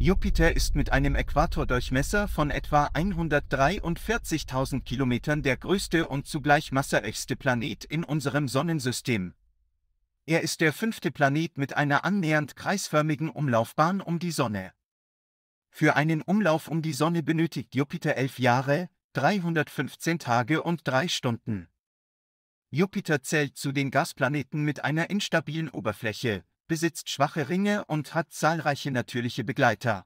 Jupiter ist mit einem Äquatordurchmesser von etwa 143.000 Kilometern der größte und zugleich massereichste Planet in unserem Sonnensystem. Er ist der fünfte Planet mit einer annähernd kreisförmigen Umlaufbahn um die Sonne. Für einen Umlauf um die Sonne benötigt Jupiter elf Jahre, 315 Tage und drei Stunden. Jupiter zählt zu den Gasplaneten mit einer instabilen Oberfläche, besitzt schwache Ringe und hat zahlreiche natürliche Begleiter.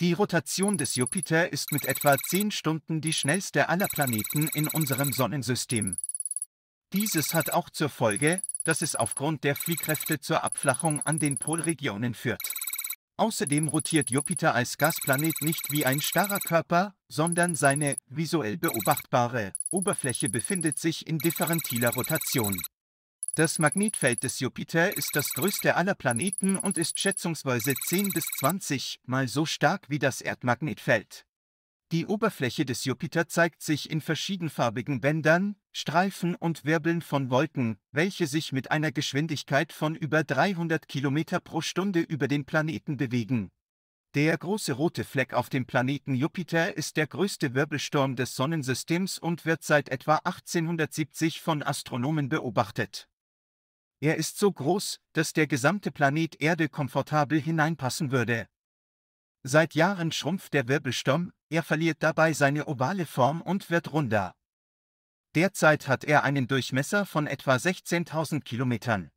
Die Rotation des Jupiter ist mit etwa 10 Stunden die schnellste aller Planeten in unserem Sonnensystem. Dieses hat auch zur Folge, dass es aufgrund der Fliehkräfte zur Abflachung an den Polregionen führt. Außerdem rotiert Jupiter als Gasplanet nicht wie ein starrer Körper, sondern seine visuell beobachtbare Oberfläche befindet sich in differentiler Rotation. Das Magnetfeld des Jupiter ist das größte aller Planeten und ist schätzungsweise 10 bis 20 mal so stark wie das Erdmagnetfeld. Die Oberfläche des Jupiter zeigt sich in verschiedenfarbigen Bändern, Streifen und Wirbeln von Wolken, welche sich mit einer Geschwindigkeit von über 300 km pro Stunde über den Planeten bewegen. Der große rote Fleck auf dem Planeten Jupiter ist der größte Wirbelsturm des Sonnensystems und wird seit etwa 1870 von Astronomen beobachtet. Er ist so groß, dass der gesamte Planet Erde komfortabel hineinpassen würde. Seit Jahren schrumpft der Wirbelsturm, er verliert dabei seine ovale Form und wird runder. Derzeit hat er einen Durchmesser von etwa 16.000 Kilometern.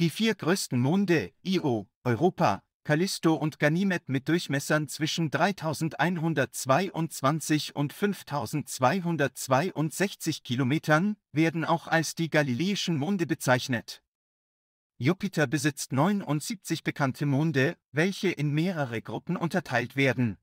Die vier größten Monde, Io, Europa, Callisto und Ganymed mit Durchmessern zwischen 3122 und 5262 Kilometern, werden auch als die galileischen Monde bezeichnet. Jupiter besitzt 79 bekannte Monde, welche in mehrere Gruppen unterteilt werden